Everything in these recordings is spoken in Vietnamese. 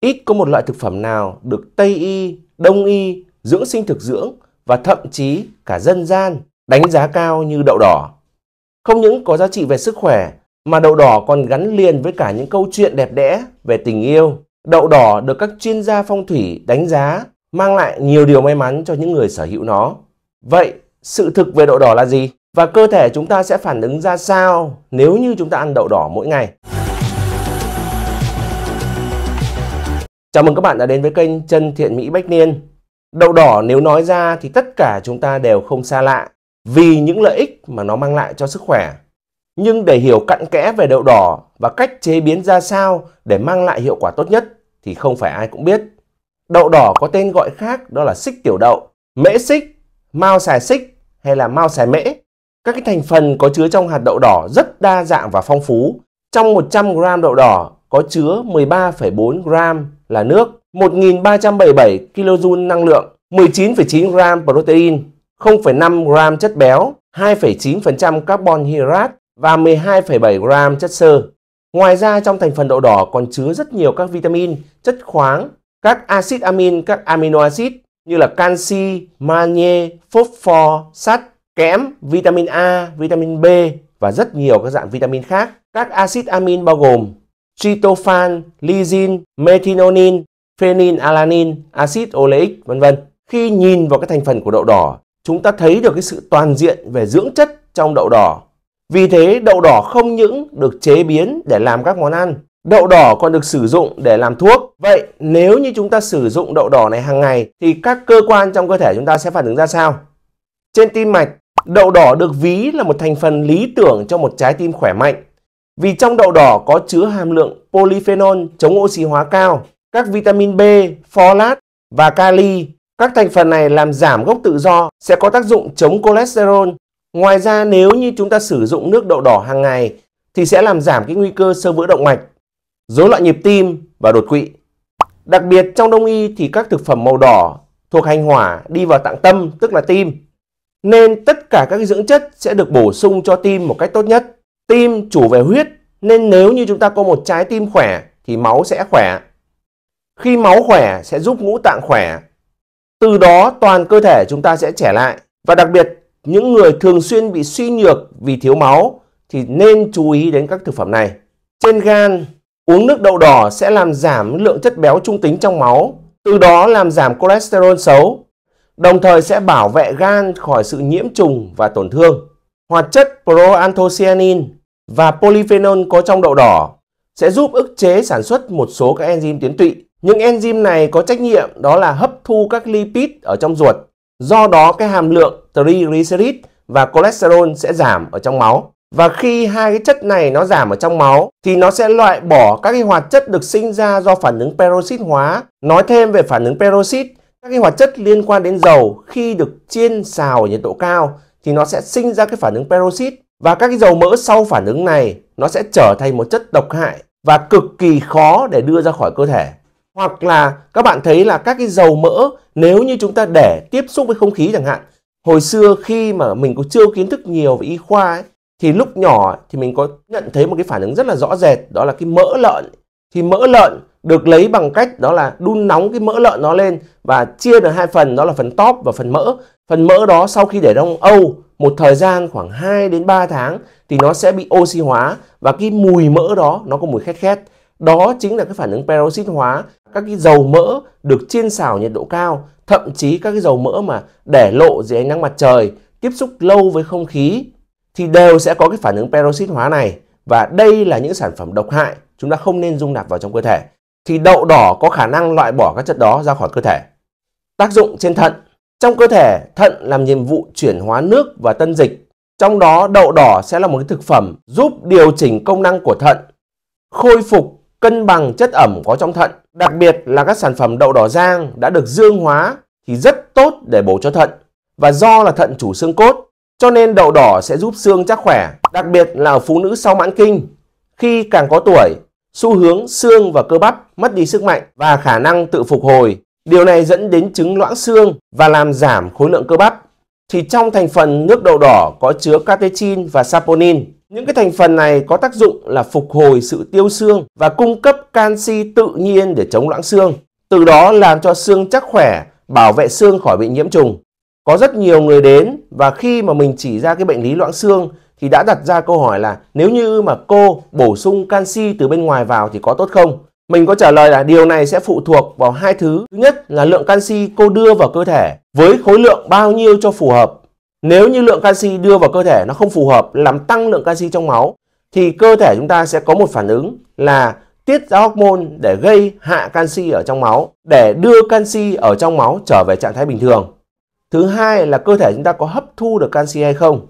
Ít có một loại thực phẩm nào được Tây y, Đông y, dưỡng sinh thực dưỡng và thậm chí cả dân gian đánh giá cao như đậu đỏ. Không những có giá trị về sức khỏe mà đậu đỏ còn gắn liền với cả những câu chuyện đẹp đẽ về tình yêu. Đậu đỏ được các chuyên gia phong thủy đánh giá mang lại nhiều điều may mắn cho những người sở hữu nó. Vậy, sự thực về đậu đỏ là gì? Và cơ thể chúng ta sẽ phản ứng ra sao nếu như chúng ta ăn đậu đỏ mỗi ngày? Chào mừng các bạn đã đến với kênh Chân Thiện Mỹ Bách Niên. Đậu đỏ nếu nói ra thì tất cả chúng ta đều không xa lạ vì những lợi ích mà nó mang lại cho sức khỏe. Nhưng để hiểu cặn kẽ về đậu đỏ và cách chế biến ra sao để mang lại hiệu quả tốt nhất thì không phải ai cũng biết. Đậu đỏ có tên gọi khác đó là xích tiểu đậu, mễ xích, mao xài xích hay là mao xài mễ. Các cái thành phần có chứa trong hạt đậu đỏ rất đa dạng và phong phú. Trong 100g đậu đỏ có chứa 13,4 gram là nước, 1.377 kJ năng lượng, 19,9 gram protein, 0,5 gram chất béo, 2,9% carbon hydrate và 12,7 gram chất xơ. Ngoài ra trong thành phần đậu đỏ còn chứa rất nhiều các vitamin, chất khoáng, các axit amin, các amino acid như là canxi, magie, phosphor, sắt, kẽm, vitamin A, vitamin B và rất nhiều các dạng vitamin khác. Các axit amin bao gồm tryptophan, lysine, methinonin, phenylalanine, Acid oleic, vân vân. Khi nhìn vào các thành phần của đậu đỏ, chúng ta thấy được cái sự toàn diện về dưỡng chất trong đậu đỏ. Vì thế, đậu đỏ không những được chế biến để làm các món ăn, đậu đỏ còn được sử dụng để làm thuốc. Vậy nếu như chúng ta sử dụng đậu đỏ này hàng ngày thì các cơ quan trong cơ thể chúng ta sẽ phản ứng ra sao? Trên tim mạch, đậu đỏ được ví là một thành phần lý tưởng cho một trái tim khỏe mạnh vì trong đậu đỏ có chứa hàm lượng polyphenol chống oxy hóa cao, các vitamin B, folate và kali. Các thành phần này làm giảm gốc tự do sẽ có tác dụng chống cholesterol. Ngoài ra nếu như chúng ta sử dụng nước đậu đỏ hàng ngày thì sẽ làm giảm cái nguy cơ sơ vữa động mạch, rối loạn nhịp tim và đột quỵ. Đặc biệt trong đông y thì các thực phẩm màu đỏ thuộc hành hỏa đi vào tạng tâm tức là tim. Nên tất cả các dưỡng chất sẽ được bổ sung cho tim một cách tốt nhất tim chủ về huyết nên nếu như chúng ta có một trái tim khỏe thì máu sẽ khỏe. Khi máu khỏe sẽ giúp ngũ tạng khỏe. Từ đó toàn cơ thể chúng ta sẽ trẻ lại. Và đặc biệt, những người thường xuyên bị suy nhược vì thiếu máu thì nên chú ý đến các thực phẩm này. Trên gan, uống nước đậu đỏ sẽ làm giảm lượng chất béo trung tính trong máu, từ đó làm giảm cholesterol xấu, đồng thời sẽ bảo vệ gan khỏi sự nhiễm trùng và tổn thương. Hoạt chất proanthocyanin và polyphenol có trong đậu đỏ sẽ giúp ức chế sản xuất một số các enzyme tuyến tụy. Những enzyme này có trách nhiệm đó là hấp thu các lipid ở trong ruột. Do đó cái hàm lượng triglycerid và cholesterol sẽ giảm ở trong máu. Và khi hai cái chất này nó giảm ở trong máu thì nó sẽ loại bỏ các cái hoạt chất được sinh ra do phản ứng peroxid hóa. Nói thêm về phản ứng peroxid, các cái hoạt chất liên quan đến dầu khi được chiên xào ở nhiệt độ cao thì nó sẽ sinh ra cái phản ứng peroxit và các cái dầu mỡ sau phản ứng này nó sẽ trở thành một chất độc hại và cực kỳ khó để đưa ra khỏi cơ thể. Hoặc là các bạn thấy là các cái dầu mỡ nếu như chúng ta để tiếp xúc với không khí chẳng hạn. Hồi xưa khi mà mình có chưa kiến thức nhiều về y khoa ấy, thì lúc nhỏ thì mình có nhận thấy một cái phản ứng rất là rõ rệt đó là cái mỡ lợn. Thì mỡ lợn được lấy bằng cách đó là đun nóng cái mỡ lợn nó lên và chia được hai phần đó là phần top và phần mỡ. Phần mỡ đó sau khi để trong Âu một thời gian khoảng 2 đến 3 tháng thì nó sẽ bị oxy hóa và cái mùi mỡ đó nó có mùi khét khét. Đó chính là cái phản ứng peroxit hóa, các cái dầu mỡ được chiên xào nhiệt độ cao, thậm chí các cái dầu mỡ mà để lộ dưới ánh nắng mặt trời, tiếp xúc lâu với không khí thì đều sẽ có cái phản ứng peroxit hóa này và đây là những sản phẩm độc hại chúng ta không nên dung nạp vào trong cơ thể thì đậu đỏ có khả năng loại bỏ các chất đó ra khỏi cơ thể. Tác dụng trên thận trong cơ thể, thận làm nhiệm vụ chuyển hóa nước và tân dịch. Trong đó, đậu đỏ sẽ là một cái thực phẩm giúp điều chỉnh công năng của thận, khôi phục cân bằng chất ẩm có trong thận. Đặc biệt là các sản phẩm đậu đỏ rang đã được dương hóa thì rất tốt để bổ cho thận. Và do là thận chủ xương cốt, cho nên đậu đỏ sẽ giúp xương chắc khỏe, đặc biệt là ở phụ nữ sau mãn kinh. Khi càng có tuổi, xu hướng xương và cơ bắp mất đi sức mạnh và khả năng tự phục hồi Điều này dẫn đến chứng loãng xương và làm giảm khối lượng cơ bắp. Thì trong thành phần nước đậu đỏ có chứa catechin và saponin. Những cái thành phần này có tác dụng là phục hồi sự tiêu xương và cung cấp canxi tự nhiên để chống loãng xương. Từ đó làm cho xương chắc khỏe, bảo vệ xương khỏi bị nhiễm trùng. Có rất nhiều người đến và khi mà mình chỉ ra cái bệnh lý loãng xương thì đã đặt ra câu hỏi là nếu như mà cô bổ sung canxi từ bên ngoài vào thì có tốt không? Mình có trả lời là điều này sẽ phụ thuộc vào hai thứ. Thứ nhất là lượng canxi cô đưa vào cơ thể với khối lượng bao nhiêu cho phù hợp. Nếu như lượng canxi đưa vào cơ thể nó không phù hợp, làm tăng lượng canxi trong máu thì cơ thể chúng ta sẽ có một phản ứng là tiết ra hormone để gây hạ canxi ở trong máu để đưa canxi ở trong máu trở về trạng thái bình thường. Thứ hai là cơ thể chúng ta có hấp thu được canxi hay không.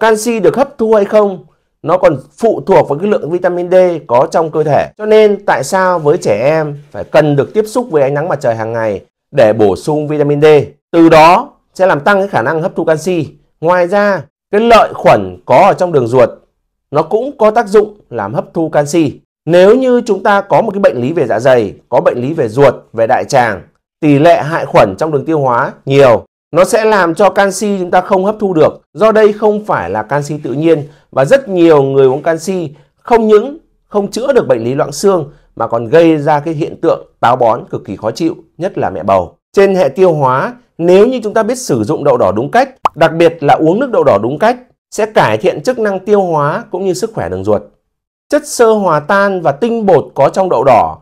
Canxi được hấp thu hay không nó còn phụ thuộc vào cái lượng vitamin D có trong cơ thể. Cho nên tại sao với trẻ em phải cần được tiếp xúc với ánh nắng mặt trời hàng ngày để bổ sung vitamin D. Từ đó sẽ làm tăng cái khả năng hấp thu canxi. Ngoài ra, cái lợi khuẩn có ở trong đường ruột nó cũng có tác dụng làm hấp thu canxi. Nếu như chúng ta có một cái bệnh lý về dạ dày, có bệnh lý về ruột, về đại tràng, tỷ lệ hại khuẩn trong đường tiêu hóa nhiều nó sẽ làm cho canxi chúng ta không hấp thu được. Do đây không phải là canxi tự nhiên và rất nhiều người uống canxi không những không chữa được bệnh lý loãng xương mà còn gây ra cái hiện tượng táo bón cực kỳ khó chịu, nhất là mẹ bầu. Trên hệ tiêu hóa, nếu như chúng ta biết sử dụng đậu đỏ đúng cách, đặc biệt là uống nước đậu đỏ đúng cách, sẽ cải thiện chức năng tiêu hóa cũng như sức khỏe đường ruột. Chất sơ hòa tan và tinh bột có trong đậu đỏ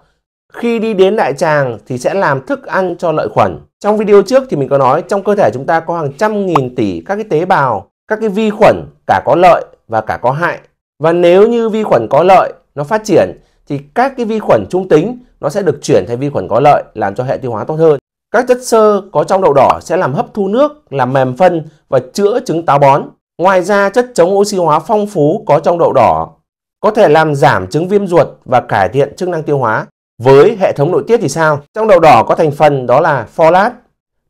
khi đi đến đại tràng thì sẽ làm thức ăn cho lợi khuẩn. Trong video trước thì mình có nói trong cơ thể chúng ta có hàng trăm nghìn tỷ các cái tế bào, các cái vi khuẩn cả có lợi và cả có hại. Và nếu như vi khuẩn có lợi nó phát triển thì các cái vi khuẩn trung tính nó sẽ được chuyển thành vi khuẩn có lợi làm cho hệ tiêu hóa tốt hơn. Các chất xơ có trong đậu đỏ sẽ làm hấp thu nước, làm mềm phân và chữa chứng táo bón. Ngoài ra, chất chống oxy hóa phong phú có trong đậu đỏ có thể làm giảm chứng viêm ruột và cải thiện chức năng tiêu hóa. Với hệ thống nội tiết thì sao? Trong đậu đỏ có thành phần đó là folate.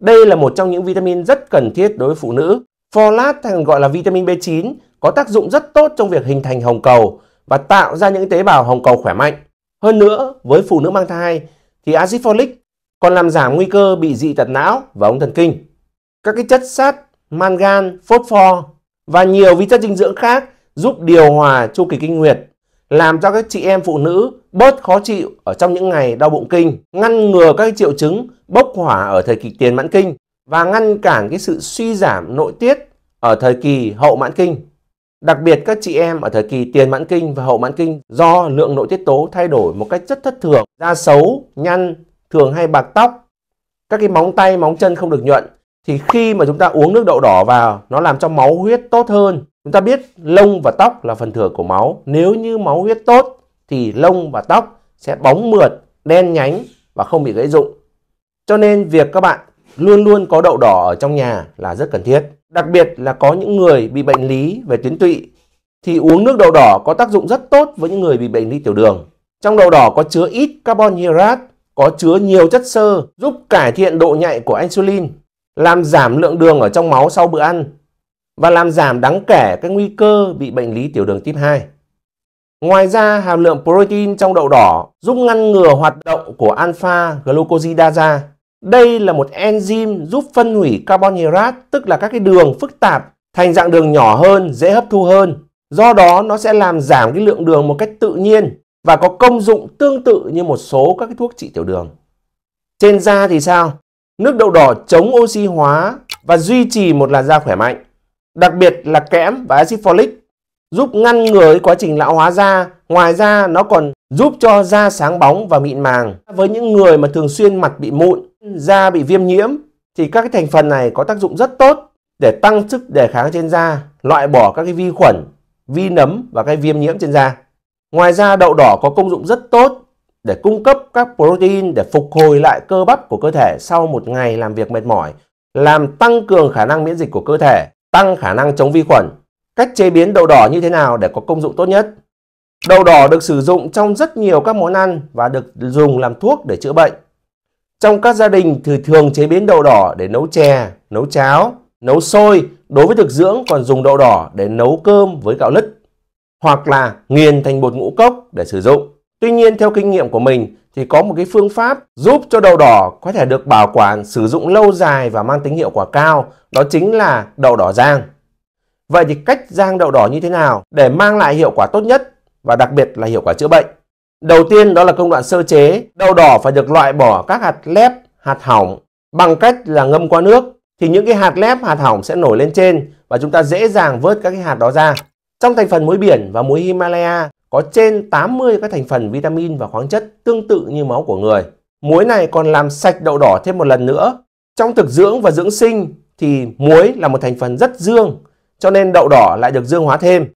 Đây là một trong những vitamin rất cần thiết đối với phụ nữ. Folate thường gọi là vitamin B9 có tác dụng rất tốt trong việc hình thành hồng cầu và tạo ra những tế bào hồng cầu khỏe mạnh. Hơn nữa, với phụ nữ mang thai thì axit folic còn làm giảm nguy cơ bị dị tật não và ống thần kinh. Các cái chất sắt, mangan, phosphor và nhiều vi chất dinh dưỡng khác giúp điều hòa chu kỳ kinh nguyệt làm cho các chị em phụ nữ bớt khó chịu ở trong những ngày đau bụng kinh, ngăn ngừa các triệu chứng bốc hỏa ở thời kỳ tiền mãn kinh và ngăn cản cái sự suy giảm nội tiết ở thời kỳ hậu mãn kinh. Đặc biệt các chị em ở thời kỳ tiền mãn kinh và hậu mãn kinh do lượng nội tiết tố thay đổi một cách rất thất thường, da xấu, nhăn, thường hay bạc tóc, các cái móng tay, móng chân không được nhuận thì khi mà chúng ta uống nước đậu đỏ vào nó làm cho máu huyết tốt hơn Chúng ta biết lông và tóc là phần thừa của máu. Nếu như máu huyết tốt thì lông và tóc sẽ bóng mượt, đen nhánh và không bị gãy rụng. Cho nên việc các bạn luôn luôn có đậu đỏ ở trong nhà là rất cần thiết. Đặc biệt là có những người bị bệnh lý về tuyến tụy thì uống nước đậu đỏ có tác dụng rất tốt với những người bị bệnh lý tiểu đường. Trong đậu đỏ có chứa ít carbon hydrate, có chứa nhiều chất xơ giúp cải thiện độ nhạy của insulin, làm giảm lượng đường ở trong máu sau bữa ăn và làm giảm đáng kể cái nguy cơ bị bệnh lý tiểu đường type 2. Ngoài ra, hàm lượng protein trong đậu đỏ giúp ngăn ngừa hoạt động của alpha glucosidase. Đây là một enzyme giúp phân hủy carbohydrate tức là các cái đường phức tạp thành dạng đường nhỏ hơn, dễ hấp thu hơn. Do đó nó sẽ làm giảm cái lượng đường một cách tự nhiên và có công dụng tương tự như một số các cái thuốc trị tiểu đường. Trên da thì sao? Nước đậu đỏ chống oxy hóa và duy trì một làn da khỏe mạnh đặc biệt là kẽm và axit folic giúp ngăn ngừa quá trình lão hóa da. Ngoài ra nó còn giúp cho da sáng bóng và mịn màng. Với những người mà thường xuyên mặt bị mụn, da bị viêm nhiễm thì các cái thành phần này có tác dụng rất tốt để tăng sức đề kháng trên da, loại bỏ các cái vi khuẩn, vi nấm và cái viêm nhiễm trên da. Ngoài ra đậu đỏ có công dụng rất tốt để cung cấp các protein để phục hồi lại cơ bắp của cơ thể sau một ngày làm việc mệt mỏi, làm tăng cường khả năng miễn dịch của cơ thể tăng khả năng chống vi khuẩn. Cách chế biến đậu đỏ như thế nào để có công dụng tốt nhất? Đậu đỏ được sử dụng trong rất nhiều các món ăn và được dùng làm thuốc để chữa bệnh. Trong các gia đình thì thường chế biến đậu đỏ để nấu chè, nấu cháo, nấu xôi. Đối với thực dưỡng còn dùng đậu đỏ để nấu cơm với gạo lứt hoặc là nghiền thành bột ngũ cốc để sử dụng. Tuy nhiên theo kinh nghiệm của mình thì có một cái phương pháp giúp cho đậu đỏ có thể được bảo quản sử dụng lâu dài và mang tính hiệu quả cao, đó chính là đậu đỏ rang. Vậy thì cách rang đậu đỏ như thế nào để mang lại hiệu quả tốt nhất và đặc biệt là hiệu quả chữa bệnh? Đầu tiên đó là công đoạn sơ chế, đậu đỏ phải được loại bỏ các hạt lép, hạt hỏng bằng cách là ngâm qua nước thì những cái hạt lép, hạt hỏng sẽ nổi lên trên và chúng ta dễ dàng vớt các cái hạt đó ra. Trong thành phần muối biển và muối Himalaya có trên 80 các thành phần vitamin và khoáng chất tương tự như máu của người. Muối này còn làm sạch đậu đỏ thêm một lần nữa. Trong thực dưỡng và dưỡng sinh thì muối là một thành phần rất dương, cho nên đậu đỏ lại được dương hóa thêm.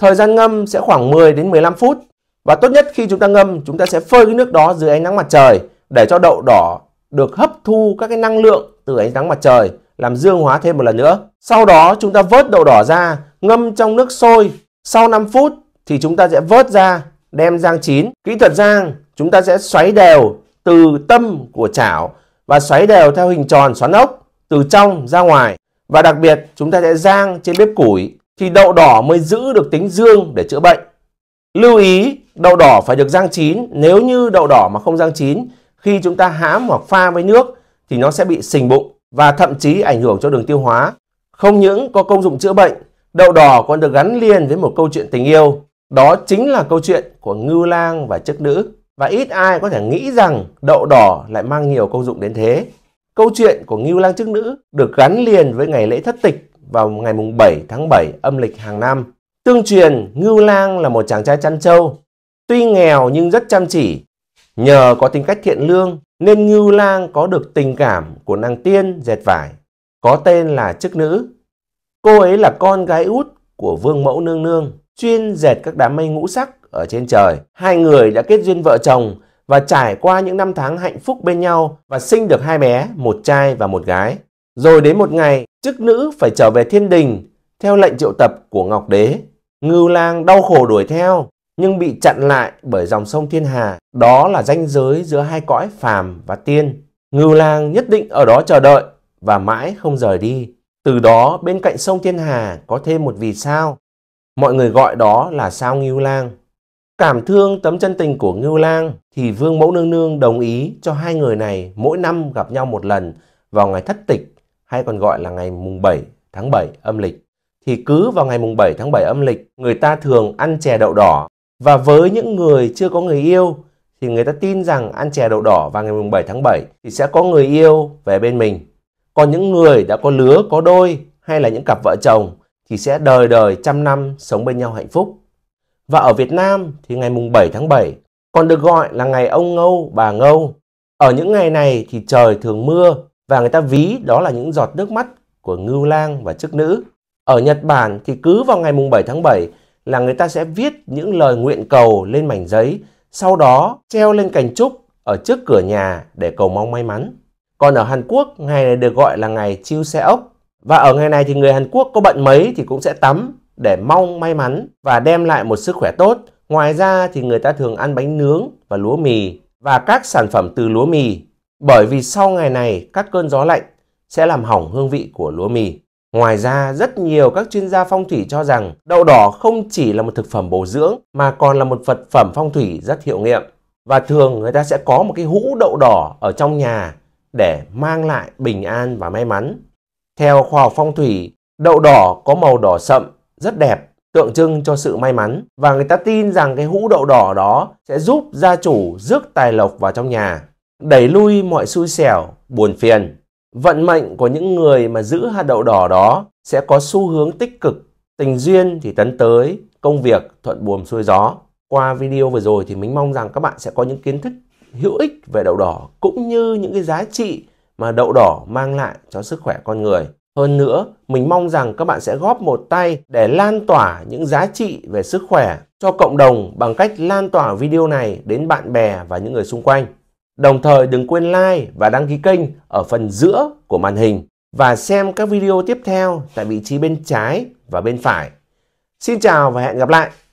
Thời gian ngâm sẽ khoảng 10 đến 15 phút. Và tốt nhất khi chúng ta ngâm, chúng ta sẽ phơi cái nước đó dưới ánh nắng mặt trời để cho đậu đỏ được hấp thu các cái năng lượng từ ánh nắng mặt trời làm dương hóa thêm một lần nữa. Sau đó chúng ta vớt đậu đỏ ra, ngâm trong nước sôi. Sau 5 phút thì chúng ta sẽ vớt ra đem rang chín. Kỹ thuật rang chúng ta sẽ xoáy đều từ tâm của chảo và xoáy đều theo hình tròn xoắn ốc từ trong ra ngoài. Và đặc biệt chúng ta sẽ rang trên bếp củi thì đậu đỏ mới giữ được tính dương để chữa bệnh. Lưu ý đậu đỏ phải được rang chín. Nếu như đậu đỏ mà không rang chín khi chúng ta hãm hoặc pha với nước thì nó sẽ bị sình bụng và thậm chí ảnh hưởng cho đường tiêu hóa. Không những có công dụng chữa bệnh, đậu đỏ còn được gắn liền với một câu chuyện tình yêu đó chính là câu chuyện của ngưu lang và chức nữ và ít ai có thể nghĩ rằng đậu đỏ lại mang nhiều công dụng đến thế. Câu chuyện của ngưu lang chức nữ được gắn liền với ngày lễ thất tịch vào ngày mùng 7 tháng 7 âm lịch hàng năm. Tương truyền, Ngưu Lang là một chàng trai chăn trâu. Tuy nghèo nhưng rất chăm chỉ. Nhờ có tính cách thiện lương nên Ngưu Lang có được tình cảm của nàng tiên dệt vải, có tên là chức nữ. Cô ấy là con gái út của vương mẫu nương nương chuyên dệt các đám mây ngũ sắc ở trên trời. Hai người đã kết duyên vợ chồng và trải qua những năm tháng hạnh phúc bên nhau và sinh được hai bé, một trai và một gái. Rồi đến một ngày, chức nữ phải trở về thiên đình theo lệnh triệu tập của Ngọc Đế. Ngưu lang đau khổ đuổi theo nhưng bị chặn lại bởi dòng sông Thiên Hà. Đó là ranh giới giữa hai cõi phàm và tiên. Ngưu lang nhất định ở đó chờ đợi và mãi không rời đi. Từ đó bên cạnh sông Thiên Hà có thêm một vì sao Mọi người gọi đó là sao Ngưu Lang. Cảm thương tấm chân tình của Ngưu Lang thì Vương Mẫu Nương Nương đồng ý cho hai người này mỗi năm gặp nhau một lần vào ngày thất tịch hay còn gọi là ngày mùng 7 tháng 7 âm lịch. Thì cứ vào ngày mùng 7 tháng 7 âm lịch, người ta thường ăn chè đậu đỏ và với những người chưa có người yêu thì người ta tin rằng ăn chè đậu đỏ vào ngày mùng 7 tháng 7 thì sẽ có người yêu về bên mình. Còn những người đã có lứa, có đôi hay là những cặp vợ chồng thì sẽ đời đời trăm năm sống bên nhau hạnh phúc. Và ở Việt Nam thì ngày mùng 7 tháng 7 còn được gọi là ngày ông ngâu, bà ngâu. Ở những ngày này thì trời thường mưa và người ta ví đó là những giọt nước mắt của ngưu lang và chức nữ. Ở Nhật Bản thì cứ vào ngày mùng 7 tháng 7 là người ta sẽ viết những lời nguyện cầu lên mảnh giấy, sau đó treo lên cành trúc ở trước cửa nhà để cầu mong may mắn. Còn ở Hàn Quốc, ngày này được gọi là ngày chiêu xe ốc và ở ngày này thì người Hàn Quốc có bận mấy thì cũng sẽ tắm để mong may mắn và đem lại một sức khỏe tốt. Ngoài ra thì người ta thường ăn bánh nướng và lúa mì và các sản phẩm từ lúa mì bởi vì sau ngày này các cơn gió lạnh sẽ làm hỏng hương vị của lúa mì. Ngoài ra, rất nhiều các chuyên gia phong thủy cho rằng đậu đỏ không chỉ là một thực phẩm bổ dưỡng mà còn là một vật phẩm phong thủy rất hiệu nghiệm. Và thường người ta sẽ có một cái hũ đậu đỏ ở trong nhà để mang lại bình an và may mắn. Theo khoa học phong thủy, đậu đỏ có màu đỏ sậm, rất đẹp, tượng trưng cho sự may mắn và người ta tin rằng cái hũ đậu đỏ đó sẽ giúp gia chủ rước tài lộc vào trong nhà, đẩy lui mọi xui xẻo, buồn phiền. Vận mệnh của những người mà giữ hạt đậu đỏ đó sẽ có xu hướng tích cực, tình duyên thì tấn tới, công việc thuận buồm xuôi gió. Qua video vừa rồi thì mình mong rằng các bạn sẽ có những kiến thức hữu ích về đậu đỏ cũng như những cái giá trị mà đậu đỏ mang lại cho sức khỏe con người. Hơn nữa, mình mong rằng các bạn sẽ góp một tay để lan tỏa những giá trị về sức khỏe cho cộng đồng bằng cách lan tỏa video này đến bạn bè và những người xung quanh. Đồng thời đừng quên like và đăng ký kênh ở phần giữa của màn hình và xem các video tiếp theo tại vị trí bên trái và bên phải. Xin chào và hẹn gặp lại!